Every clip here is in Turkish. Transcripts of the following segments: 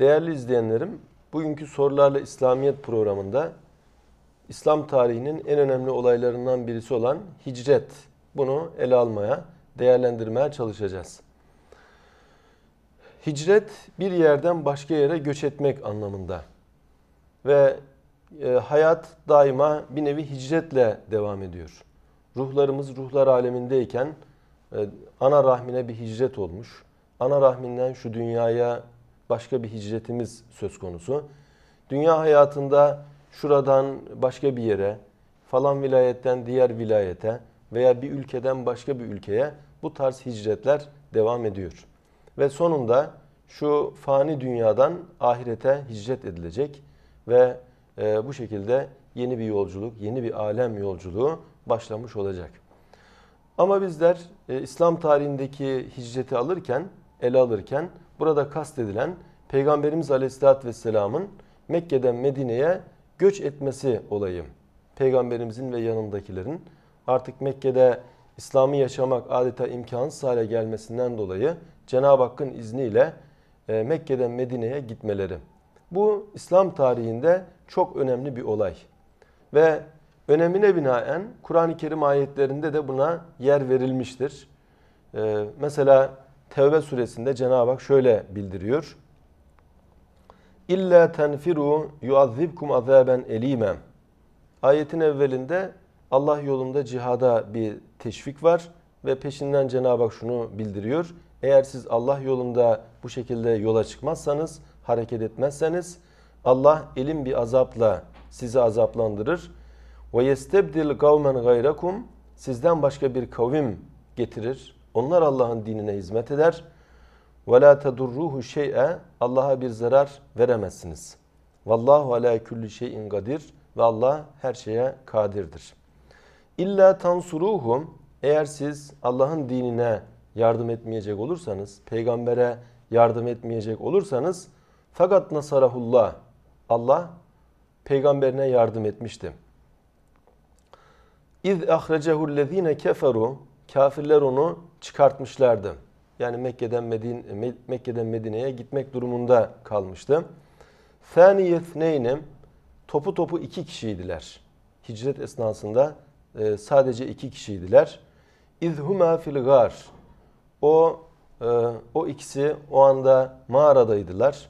Değerli izleyenlerim, bugünkü Sorularla İslamiyet programında İslam tarihinin en önemli olaylarından birisi olan hicret. Bunu ele almaya, değerlendirmeye çalışacağız. Hicret bir yerden başka yere göç etmek anlamında. Ve e, hayat daima bir nevi hicretle devam ediyor. Ruhlarımız ruhlar alemindeyken e, ana rahmine bir hicret olmuş. Ana rahminden şu dünyaya başka bir hicretimiz söz konusu. Dünya hayatında şuradan başka bir yere, falan vilayetten diğer vilayete veya bir ülkeden başka bir ülkeye bu tarz hicretler devam ediyor. Ve sonunda şu fani dünyadan ahirete hicret edilecek ve e, bu şekilde yeni bir yolculuk, yeni bir alem yolculuğu başlamış olacak. Ama bizler e, İslam tarihindeki hicreti alırken, ele alırken Burada kastedilen Peygamberimiz Aleyhisselatü Vesselam'ın Mekke'den Medine'ye göç etmesi olayı. Peygamberimizin ve yanındakilerin artık Mekke'de İslam'ı yaşamak adeta imkansız hale gelmesinden dolayı Cenab-ı Hakk'ın izniyle e, Mekke'den Medine'ye gitmeleri. Bu İslam tarihinde çok önemli bir olay. Ve önemine binaen Kur'an-ı Kerim ayetlerinde de buna yer verilmiştir. E, mesela Tevbe suresinde Cenab-ı Hak şöyle bildiriyor. İlla tenfiru yuazibkum azaben elime. Ayetin evvelinde Allah yolunda cihada bir teşvik var ve peşinden Cenab-ı Hak şunu bildiriyor. Eğer siz Allah yolunda bu şekilde yola çıkmazsanız, hareket etmezseniz Allah elim bir azapla sizi azaplandırır. Ve yestebdil kavmen gayrakum sizden başka bir kavim getirir. Onlar Allah'ın dinine hizmet eder. وَلَا تَدُرُّهُ şey'e Allah'a bir zarar veremezsiniz. Vallahu ala kulli şeyin kadir ve Allah her şeye kadirdir. İlla tansuruhum eğer siz Allah'ın dinine yardım etmeyecek olursanız, peygambere yardım etmeyecek olursanız fakat nasarahullah Allah peygamberine yardım etmişti. İz ahrecehu'llezine keferu kafirler onu çıkartmışlardı. Yani Mekke'den Medine Mekke'den Medine'ye gitmek durumunda kalmıştı. Faniyetneyne topu topu iki kişiydiler. Hicret esnasında e, sadece iki kişiydiler. İzhuma fil gar. O e, o ikisi o anda mağaradaydılar.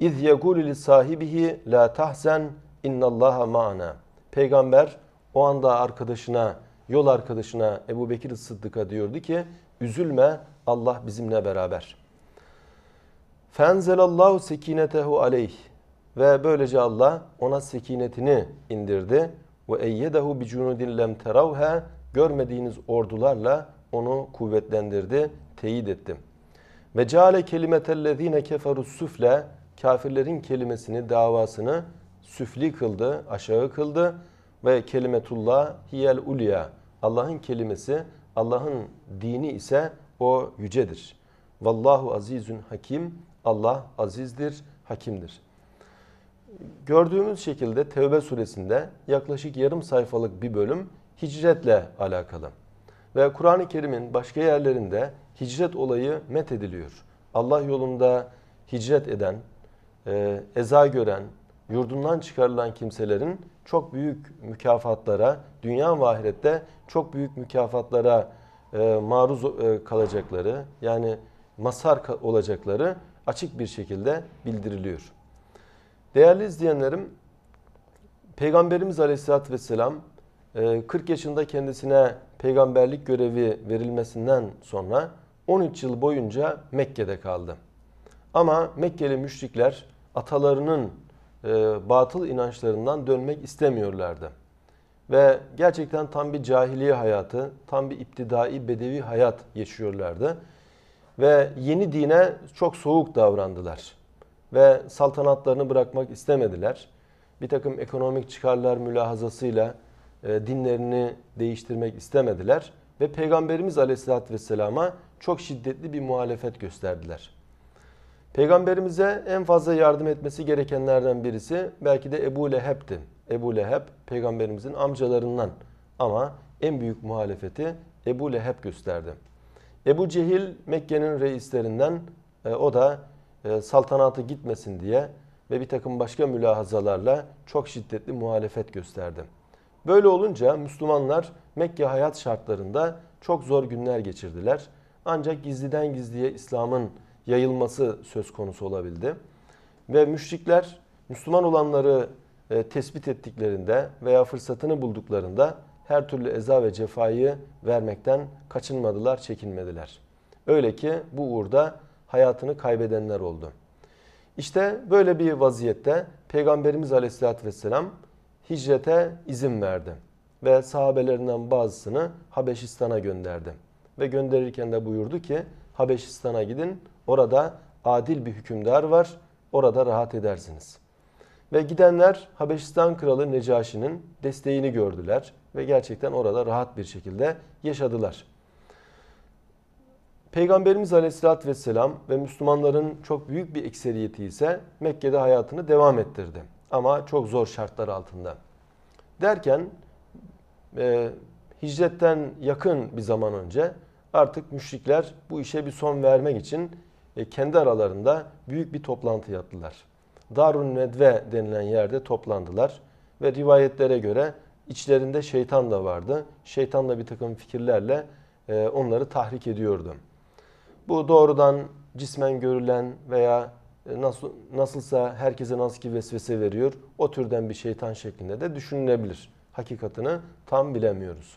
İz yegulü li sahibihi la tahzen innallaha ma'ana. Peygamber o anda arkadaşına yol arkadaşına Ebu Bekir Sıddık'a diyordu ki üzülme Allah bizimle beraber. Fenzelallahu sekinetehu aleyh ve böylece Allah ona sekinetini indirdi ve eyyedehu bi cunudin lem teravhe görmediğiniz ordularla onu kuvvetlendirdi, teyit ettim Ve ceale kelimetellezine keferu süfle kafirlerin kelimesini, davasını süfli kıldı, aşağı kıldı ve kelimetullah hiyel ulya. Allah'ın kelimesi, Allah'ın dini ise o yücedir. Vallahu azizün hakim. Allah azizdir, hakimdir. Gördüğümüz şekilde Tevbe suresinde yaklaşık yarım sayfalık bir bölüm hicretle alakalı. Ve Kur'an-ı Kerim'in başka yerlerinde hicret olayı met ediliyor. Allah yolunda hicret eden, e, eza gören, yurdundan çıkarılan kimselerin çok büyük mükafatlara, dünya ve ahirette çok büyük mükafatlara e, maruz e, kalacakları, yani masar olacakları açık bir şekilde bildiriliyor. Değerli izleyenlerim, Peygamberimiz Aleyhisselatü Vesselam 40 e, yaşında kendisine peygamberlik görevi verilmesinden sonra 13 yıl boyunca Mekke'de kaldı. Ama Mekkeli müşrikler atalarının e, batıl inançlarından dönmek istemiyorlardı. Ve gerçekten tam bir cahiliye hayatı, tam bir iptidai bedevi hayat yaşıyorlardı. Ve yeni dine çok soğuk davrandılar. Ve saltanatlarını bırakmak istemediler. Bir takım ekonomik çıkarlar mülahazasıyla e, dinlerini değiştirmek istemediler. Ve Peygamberimiz Aleyhisselatü Vesselam'a çok şiddetli bir muhalefet gösterdiler. Peygamberimize en fazla yardım etmesi gerekenlerden birisi belki de Ebu Leheb'ti. Ebu Leheb peygamberimizin amcalarından ama en büyük muhalefeti Ebu Leheb gösterdi. Ebu Cehil Mekke'nin reislerinden e, o da e, saltanatı gitmesin diye ve bir takım başka mülahazalarla çok şiddetli muhalefet gösterdi. Böyle olunca Müslümanlar Mekke hayat şartlarında çok zor günler geçirdiler. Ancak gizliden gizliye İslam'ın yayılması söz konusu olabildi. Ve müşrikler Müslüman olanları e, tespit ettiklerinde veya fırsatını bulduklarında her türlü eza ve cefayı vermekten kaçınmadılar, çekinmediler. Öyle ki bu uğurda hayatını kaybedenler oldu. İşte böyle bir vaziyette Peygamberimiz Aleyhisselatü Vesselam hicrete izin verdi ve sahabelerinden bazısını Habeşistan'a gönderdi. Ve gönderirken de buyurdu ki Habeşistan'a gidin Orada adil bir hükümdar var. Orada rahat edersiniz. Ve gidenler Habeşistan kralı Necaşi'nin desteğini gördüler ve gerçekten orada rahat bir şekilde yaşadılar. Peygamberimiz Aleyhisselatü Vesselam ve Müslümanların çok büyük bir ekseriyeti ise Mekke'de hayatını devam ettirdi. Ama çok zor şartlar altında. Derken e, hicretten yakın bir zaman önce artık müşrikler bu işe bir son vermek için e, kendi aralarında büyük bir toplantı yaptılar. Darun Nedve denilen yerde toplandılar ve rivayetlere göre içlerinde şeytan da vardı. Şeytan da bir takım fikirlerle e, onları tahrik ediyordu. Bu doğrudan cismen görülen veya e, nasıl, nasılsa herkese nasıl ki vesvese veriyor o türden bir şeytan şeklinde de düşünülebilir. Hakikatını tam bilemiyoruz.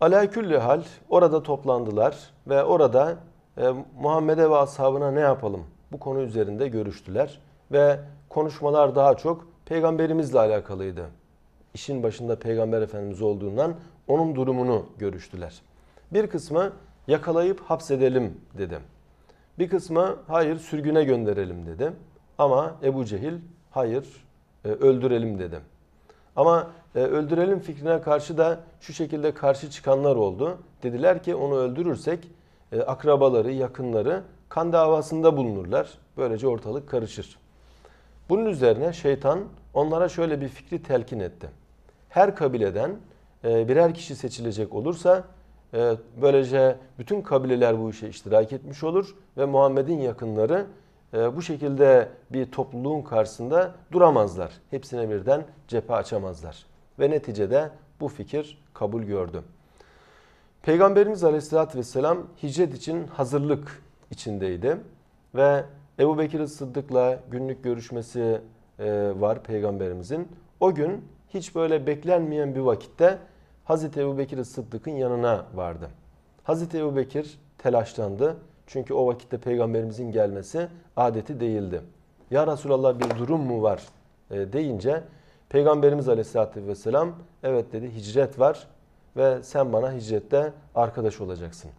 Alaküllü hal orada toplandılar ve orada e, ee, Muhammed'e ve ashabına ne yapalım? Bu konu üzerinde görüştüler ve konuşmalar daha çok peygamberimizle alakalıydı. İşin başında peygamber efendimiz olduğundan onun durumunu görüştüler. Bir kısmı yakalayıp hapsedelim dedi. Bir kısmı hayır sürgüne gönderelim dedi. Ama Ebu Cehil hayır e, öldürelim dedi. Ama e, öldürelim fikrine karşı da şu şekilde karşı çıkanlar oldu. Dediler ki onu öldürürsek e, akrabaları, yakınları kan davasında bulunurlar. Böylece ortalık karışır. Bunun üzerine şeytan onlara şöyle bir fikri telkin etti. Her kabileden e, birer kişi seçilecek olursa e, böylece bütün kabileler bu işe iştirak etmiş olur ve Muhammed'in yakınları bu şekilde bir topluluğun karşısında duramazlar. Hepsine birden cephe açamazlar. Ve neticede bu fikir kabul gördü. Peygamberimiz Aleyhisselatü Vesselam hicret için hazırlık içindeydi. Ve Ebu Bekir Sıddık'la günlük görüşmesi e, var Peygamberimizin. O gün hiç böyle beklenmeyen bir vakitte Hazreti Ebu Bekir Sıddık'ın yanına vardı. Hazreti Ebu Bekir telaşlandı. Çünkü o vakitte Peygamberimizin gelmesi adeti değildi. Ya Resulallah bir durum mu var e, deyince Peygamberimiz Aleyhisselatü Vesselam evet dedi hicret var ve sen bana hicrette arkadaş olacaksın.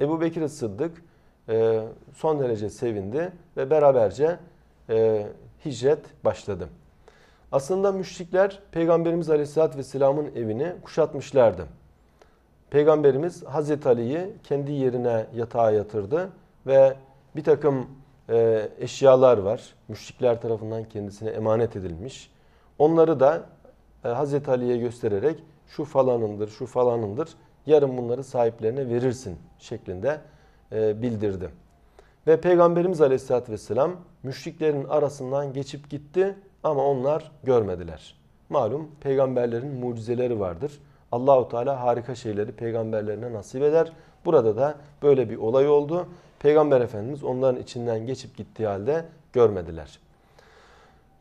Ebu Bekir Sıddık e, son derece sevindi ve beraberce e, hicret başladı. Aslında müşrikler Peygamberimiz Aleyhisselatü Vesselam'ın evini kuşatmışlardı. Peygamberimiz Hazreti Ali'yi kendi yerine yatağa yatırdı ve bir takım e, eşyalar var. Müşrikler tarafından kendisine emanet edilmiş. Onları da e, Hazreti Ali'ye göstererek şu falanındır, şu falanındır. Yarın bunları sahiplerine verirsin şeklinde e, bildirdi. Ve Peygamberimiz Aleyhisselatü Vesselam müşriklerin arasından geçip gitti ama onlar görmediler. Malum peygamberlerin mucizeleri vardır. Allahu Teala harika şeyleri peygamberlerine nasip eder. Burada da böyle bir olay oldu. Peygamber Efendimiz onların içinden geçip gittiği halde görmediler.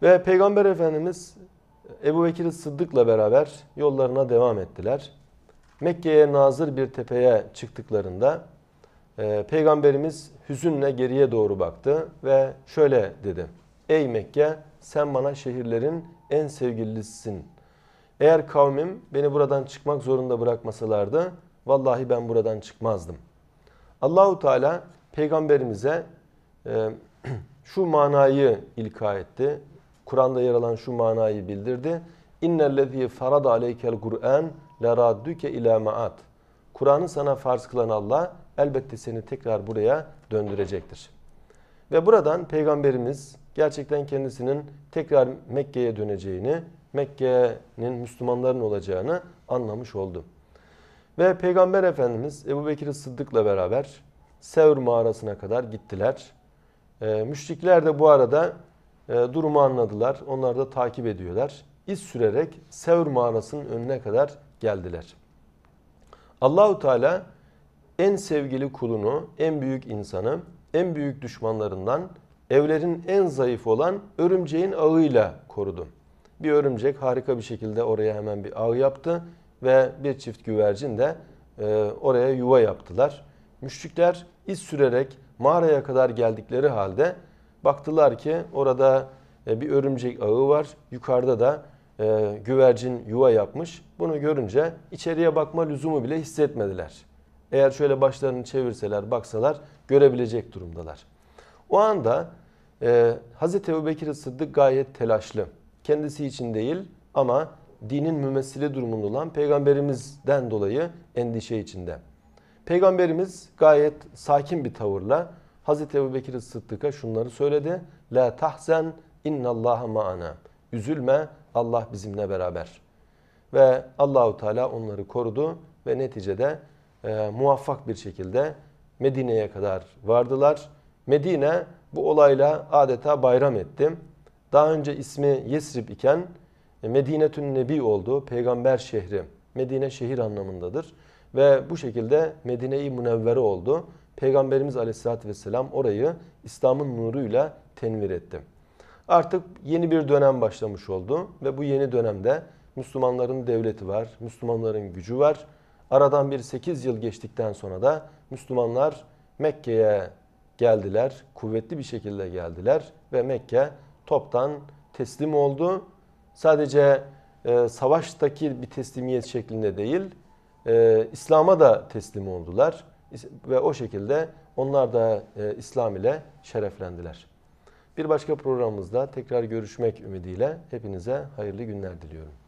Ve Peygamber Efendimiz Ebu Bekir Sıddık'la beraber yollarına devam ettiler. Mekke'ye nazır bir tepeye çıktıklarında e, Peygamberimiz hüzünle geriye doğru baktı ve şöyle dedi. Ey Mekke sen bana şehirlerin en sevgilisisin. Eğer kavmim beni buradan çıkmak zorunda bırakmasalardı vallahi ben buradan çıkmazdım. Allahu Teala peygamberimize e, şu manayı ilka etti. Kur'an'da yer alan şu manayı bildirdi. İnnellezî farad aleykel Kur'an leraddüke ilâ maat. Kur'an'ı sana farz kılan Allah elbette seni tekrar buraya döndürecektir. Ve buradan peygamberimiz gerçekten kendisinin tekrar Mekke'ye döneceğini, Mekke'nin Müslümanların olacağını anlamış oldu. Ve Peygamber Efendimiz Ebu Bekir Sıddık'la beraber Sevr mağarasına kadar gittiler. E, müşrikler de bu arada ee, durumu anladılar. Onlar da takip ediyorlar. İz sürerek Sevr mağarasının önüne kadar geldiler. Allahu Teala en sevgili kulunu, en büyük insanı, en büyük düşmanlarından evlerin en zayıf olan örümceğin ağıyla korudu. Bir örümcek harika bir şekilde oraya hemen bir ağ yaptı ve bir çift güvercin de e, oraya yuva yaptılar. Müşrikler iz sürerek mağaraya kadar geldikleri halde Baktılar ki orada e, bir örümcek ağı var. Yukarıda da e, güvercin yuva yapmış. Bunu görünce içeriye bakma lüzumu bile hissetmediler. Eğer şöyle başlarını çevirseler, baksalar görebilecek durumdalar. O anda e, Hz. Ebu Bekir Sıddık gayet telaşlı. Kendisi için değil ama dinin mümessili durumunda olan peygamberimizden dolayı endişe içinde. Peygamberimiz gayet sakin bir tavırla Hazreti Ebu Bekir Sıddık'a şunları söyledi. La tahzen innallaha ma'ana. Üzülme Allah bizimle beraber. Ve Allahu Teala onları korudu ve neticede e, muvaffak bir şekilde Medine'ye kadar vardılar. Medine bu olayla adeta bayram etti. Daha önce ismi Yesrib iken e, Medinetün Nebi oldu. Peygamber şehri. Medine şehir anlamındadır. Ve bu şekilde Medine-i Münevvere oldu. Peygamberimiz Aleyhisselatü Vesselam orayı İslam'ın nuruyla tenvir etti. Artık yeni bir dönem başlamış oldu ve bu yeni dönemde Müslümanların devleti var, Müslümanların gücü var. Aradan bir 8 yıl geçtikten sonra da Müslümanlar Mekke'ye geldiler, kuvvetli bir şekilde geldiler ve Mekke toptan teslim oldu. Sadece e, savaştaki bir teslimiyet şeklinde değil, e, İslam'a da teslim oldular ve o şekilde onlar da e, İslam ile şereflendiler. Bir başka programımızda tekrar görüşmek ümidiyle hepinize hayırlı günler diliyorum.